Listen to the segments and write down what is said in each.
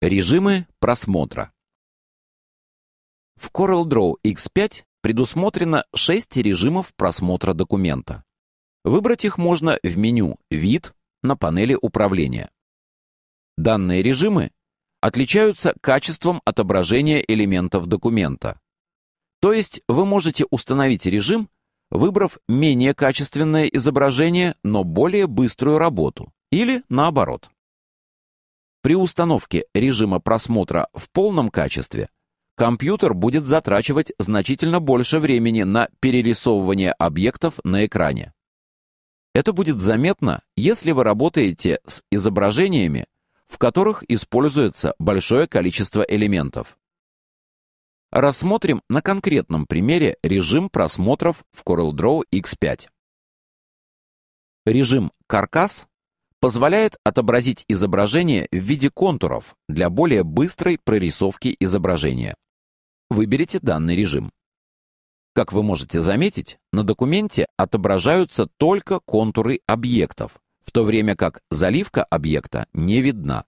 Режимы просмотра. В CorelDRAW X5 предусмотрено 6 режимов просмотра документа. Выбрать их можно в меню «Вид» на панели управления. Данные режимы отличаются качеством отображения элементов документа. То есть вы можете установить режим, выбрав менее качественное изображение, но более быструю работу, или наоборот. При установке режима просмотра в полном качестве компьютер будет затрачивать значительно больше времени на перерисовывание объектов на экране. Это будет заметно, если вы работаете с изображениями, в которых используется большое количество элементов. Рассмотрим на конкретном примере режим просмотров в CorelDRAW X5. Режим «Каркас» позволяет отобразить изображение в виде контуров для более быстрой прорисовки изображения. Выберите данный режим. Как вы можете заметить, на документе отображаются только контуры объектов, в то время как заливка объекта не видна.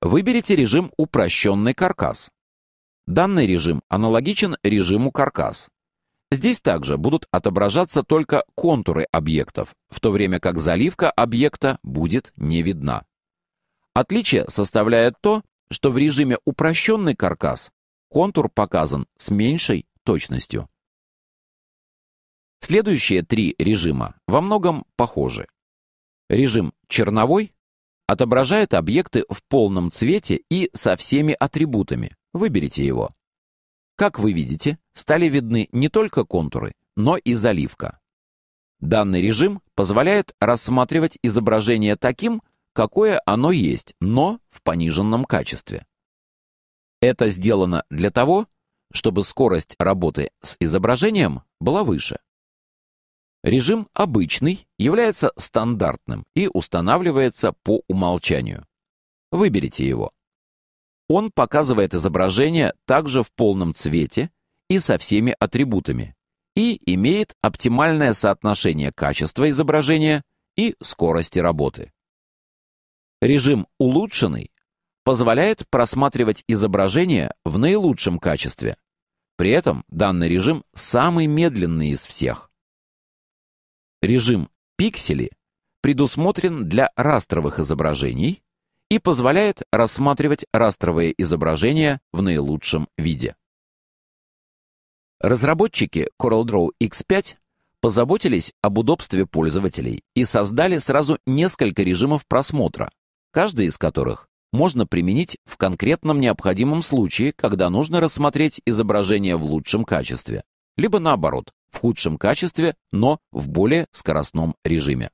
Выберите режим «Упрощенный каркас». Данный режим аналогичен режиму «Каркас», Здесь также будут отображаться только контуры объектов, в то время как заливка объекта будет не видна. Отличие составляет то, что в режиме «Упрощенный каркас» контур показан с меньшей точностью. Следующие три режима во многом похожи. Режим «Черновой» отображает объекты в полном цвете и со всеми атрибутами. Выберите его. Как вы видите, стали видны не только контуры, но и заливка. Данный режим позволяет рассматривать изображение таким, какое оно есть, но в пониженном качестве. Это сделано для того, чтобы скорость работы с изображением была выше. Режим «Обычный» является стандартным и устанавливается по умолчанию. Выберите его. Он показывает изображение также в полном цвете и со всеми атрибутами, и имеет оптимальное соотношение качества изображения и скорости работы. Режим «Улучшенный» позволяет просматривать изображение в наилучшем качестве. При этом данный режим самый медленный из всех. Режим «Пиксели» предусмотрен для растровых изображений и позволяет рассматривать растровые изображения в наилучшем виде. Разработчики CorelDRAW X5 позаботились об удобстве пользователей и создали сразу несколько режимов просмотра, каждый из которых можно применить в конкретном необходимом случае, когда нужно рассмотреть изображение в лучшем качестве, либо наоборот, в худшем качестве, но в более скоростном режиме.